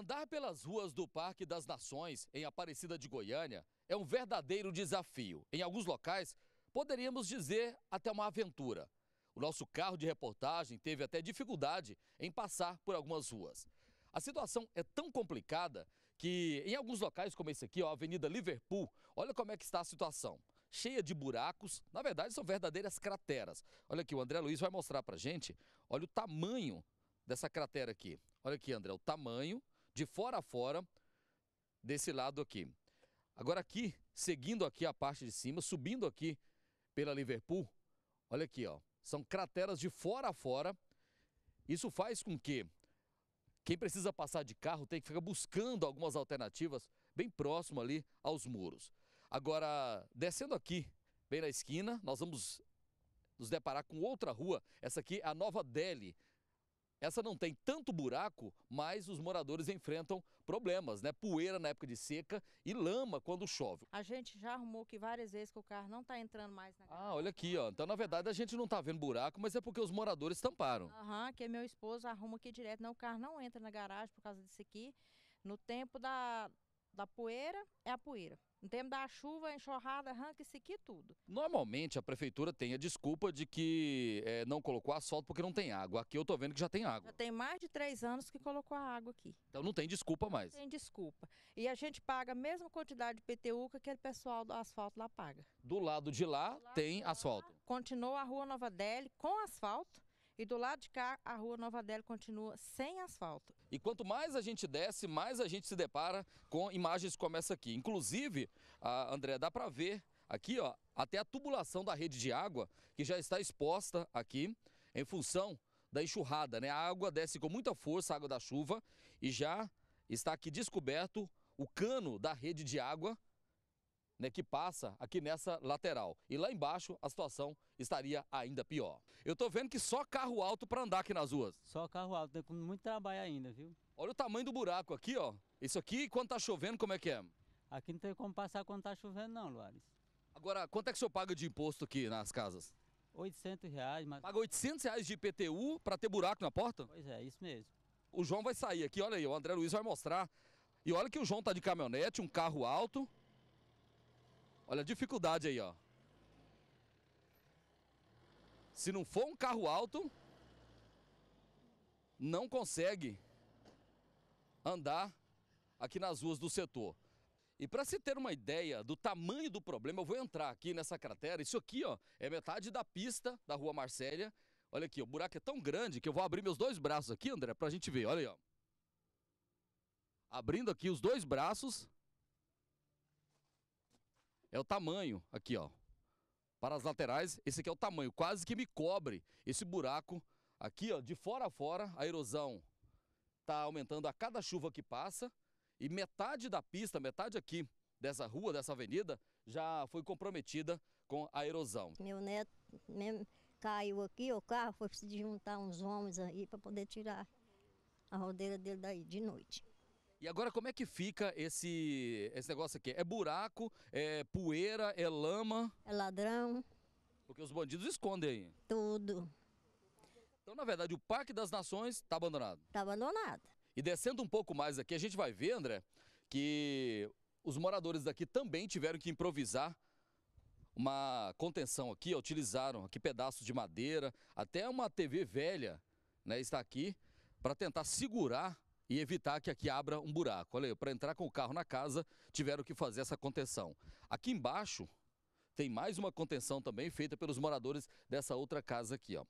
Andar pelas ruas do Parque das Nações, em Aparecida de Goiânia, é um verdadeiro desafio. Em alguns locais, poderíamos dizer até uma aventura. O nosso carro de reportagem teve até dificuldade em passar por algumas ruas. A situação é tão complicada que em alguns locais, como esse aqui, ó, a Avenida Liverpool, olha como é que está a situação. Cheia de buracos, na verdade são verdadeiras crateras. Olha aqui, o André Luiz vai mostrar para gente, olha o tamanho dessa cratera aqui. Olha aqui, André, o tamanho de fora a fora desse lado aqui. Agora aqui, seguindo aqui a parte de cima, subindo aqui pela Liverpool, olha aqui, ó, são crateras de fora a fora. Isso faz com que quem precisa passar de carro tem que ficar buscando algumas alternativas bem próximo ali aos muros. Agora, descendo aqui, bem na esquina, nós vamos nos deparar com outra rua. Essa aqui é a Nova Delhi. Essa não tem tanto buraco, mas os moradores enfrentam problemas, né? Poeira na época de seca e lama quando chove. A gente já arrumou que várias vezes que o carro não está entrando mais na garagem. Ah, olha aqui, ó. Então, na verdade, a gente não está vendo buraco, mas é porque os moradores tamparam. Aham, uhum, que meu esposo arruma aqui direto. Não, o carro não entra na garagem por causa disso aqui. No tempo da, da poeira é a poeira. No tempo da chuva, enxurrada, arranca isso aqui tudo. Normalmente a prefeitura tem a desculpa de que é, não colocou asfalto porque não tem água. Aqui eu estou vendo que já tem água. Já tem mais de três anos que colocou a água aqui. Então não tem desculpa mais. Não tem desculpa. E a gente paga a mesma quantidade de PTU que aquele pessoal do asfalto lá paga. Do lado de lá, lado tem de lá, asfalto. Continua a rua Nova Deli com asfalto e do lado de cá, a rua Nova Adélia continua sem asfalto. E quanto mais a gente desce, mais a gente se depara com imagens como essa aqui. Inclusive, André, dá para ver aqui, ó, até a tubulação da rede de água que já está exposta aqui em função da enxurrada, né? A água desce com muita força, a água da chuva, e já está aqui descoberto o cano da rede de água né, que passa aqui nessa lateral. E lá embaixo a situação estaria ainda pior. Eu estou vendo que só carro alto para andar aqui nas ruas. Só carro alto, tem né? muito trabalho ainda, viu? Olha o tamanho do buraco aqui, ó. Isso aqui, quando tá chovendo, como é que é? Aqui não tem como passar quando tá chovendo não, Luares. Agora, quanto é que o senhor paga de imposto aqui nas casas? 800 reais. Mas... Paga 800 reais de IPTU para ter buraco na porta? Pois é, isso mesmo. O João vai sair aqui, olha aí, o André Luiz vai mostrar. E olha que o João tá de caminhonete, um carro alto. Olha a dificuldade aí, ó. Se não for um carro alto, não consegue andar aqui nas ruas do setor. E para se ter uma ideia do tamanho do problema, eu vou entrar aqui nessa cratera. Isso aqui, ó, é metade da pista da Rua Marcélia. Olha aqui, o buraco é tão grande que eu vou abrir meus dois braços aqui, André, para a gente ver. Olha aí, ó. Abrindo aqui os dois braços é o tamanho aqui, ó. Para as laterais, esse aqui é o tamanho, quase que me cobre esse buraco aqui, ó, de fora a fora, a erosão está aumentando a cada chuva que passa e metade da pista, metade aqui dessa rua, dessa avenida, já foi comprometida com a erosão. Meu neto mesmo caiu aqui, o carro foi preciso juntar uns homens aí para poder tirar a rodeira dele daí de noite. E agora como é que fica esse, esse negócio aqui? É buraco, é poeira, é lama? É ladrão. Porque os bandidos escondem aí. Tudo. Então, na verdade, o Parque das Nações está abandonado. Está abandonado. E descendo um pouco mais aqui, a gente vai ver, André, que os moradores daqui também tiveram que improvisar uma contenção aqui, utilizaram aqui pedaços de madeira, até uma TV velha né, está aqui para tentar segurar e evitar que aqui abra um buraco. Olha aí, para entrar com o carro na casa, tiveram que fazer essa contenção. Aqui embaixo tem mais uma contenção também feita pelos moradores dessa outra casa aqui, ó.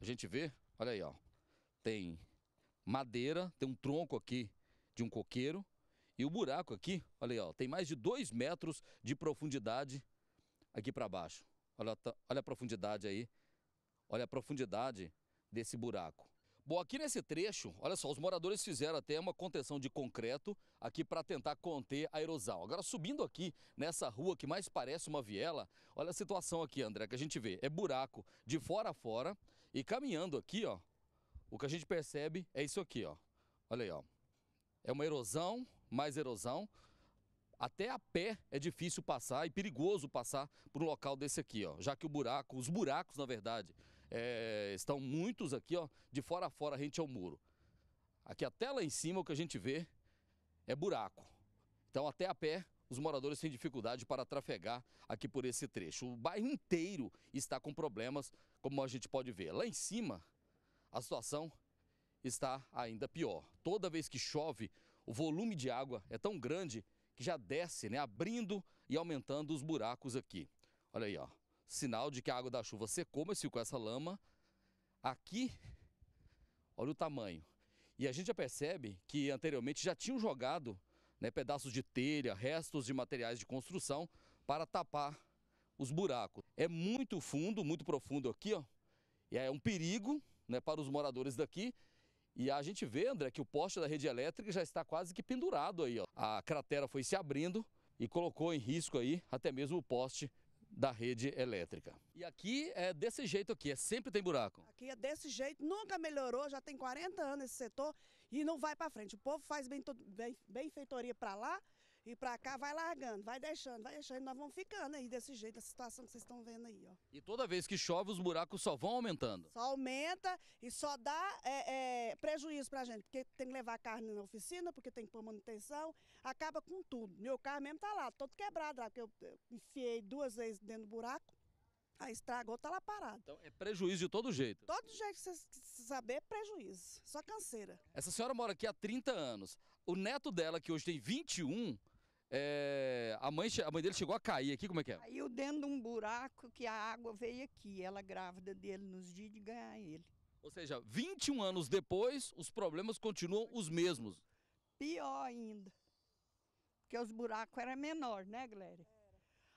A gente vê, olha aí, ó. Tem madeira, tem um tronco aqui de um coqueiro e o buraco aqui, olha aí, ó, tem mais de dois metros de profundidade aqui para baixo. Olha, tá, olha a profundidade aí, olha a profundidade desse buraco. Bom, aqui nesse trecho, olha só, os moradores fizeram até uma contenção de concreto aqui para tentar conter a erosão. Agora, subindo aqui nessa rua que mais parece uma viela, olha a situação aqui, André, que a gente vê. É buraco de fora a fora e caminhando aqui, ó, o que a gente percebe é isso aqui, ó. Olha aí, ó. É uma erosão, mais erosão. Até a pé é difícil passar e perigoso passar por um local desse aqui, ó, já que o buraco, os buracos, na verdade, é, estão muitos aqui, ó, de fora a fora, rente ao muro. Aqui até lá em cima o que a gente vê é buraco. Então até a pé os moradores têm dificuldade para trafegar aqui por esse trecho. O bairro inteiro está com problemas, como a gente pode ver. Lá em cima, a situação está ainda pior. Toda vez que chove, o volume de água é tão grande que já desce, né, abrindo e aumentando os buracos aqui. Olha aí, ó sinal de que a água da chuva secou, mas ficou essa lama. Aqui, olha o tamanho. E a gente já percebe que anteriormente já tinham jogado né, pedaços de telha, restos de materiais de construção para tapar os buracos. É muito fundo, muito profundo aqui, ó. E é um perigo né, para os moradores daqui. E a gente vê, André, que o poste da rede elétrica já está quase que pendurado aí. Ó. A cratera foi se abrindo e colocou em risco aí até mesmo o poste da rede elétrica. E aqui é desse jeito aqui, é sempre tem buraco. Aqui é desse jeito, nunca melhorou, já tem 40 anos esse setor e não vai para frente. O povo faz bem, feitoria para lá e para cá vai largando, vai deixando, vai deixando. Nós vamos ficando aí desse jeito, a situação que vocês estão vendo aí, ó. E toda vez que chove, os buracos só vão aumentando? Só aumenta e só dá é, é, prejuízo para a gente, porque tem que levar carne na oficina, porque tem que pôr manutenção, acaba com tudo. Meu carro mesmo tá lá, todo quebrado lá, porque eu, eu enfiei duas vezes dentro do buraco. Aí estragou, tá lá parado. Então é prejuízo de todo jeito. Todo jeito que você saber é prejuízo, só canseira. Essa senhora mora aqui há 30 anos. O neto dela, que hoje tem 21, é, a, mãe, a mãe dele chegou a cair aqui, como é que é? Caiu dentro de um buraco que a água veio aqui. Ela grávida dele nos dias de ganhar ele. Ou seja, 21 anos depois, os problemas continuam os mesmos. Pior ainda. Porque os buracos eram menores, né, Glória?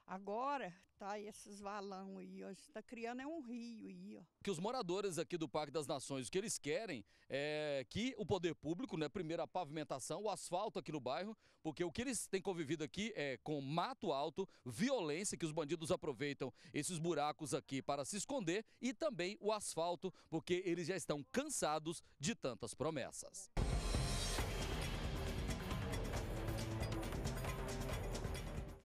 Agora tá esses valão aí, ó, está criando é um rio aí, ó. Que os moradores aqui do Parque das Nações, o que eles querem é que o poder público, né, primeiro a pavimentação, o asfalto aqui no bairro, porque o que eles têm convivido aqui é com mato alto, violência, que os bandidos aproveitam esses buracos aqui para se esconder e também o asfalto, porque eles já estão cansados de tantas promessas.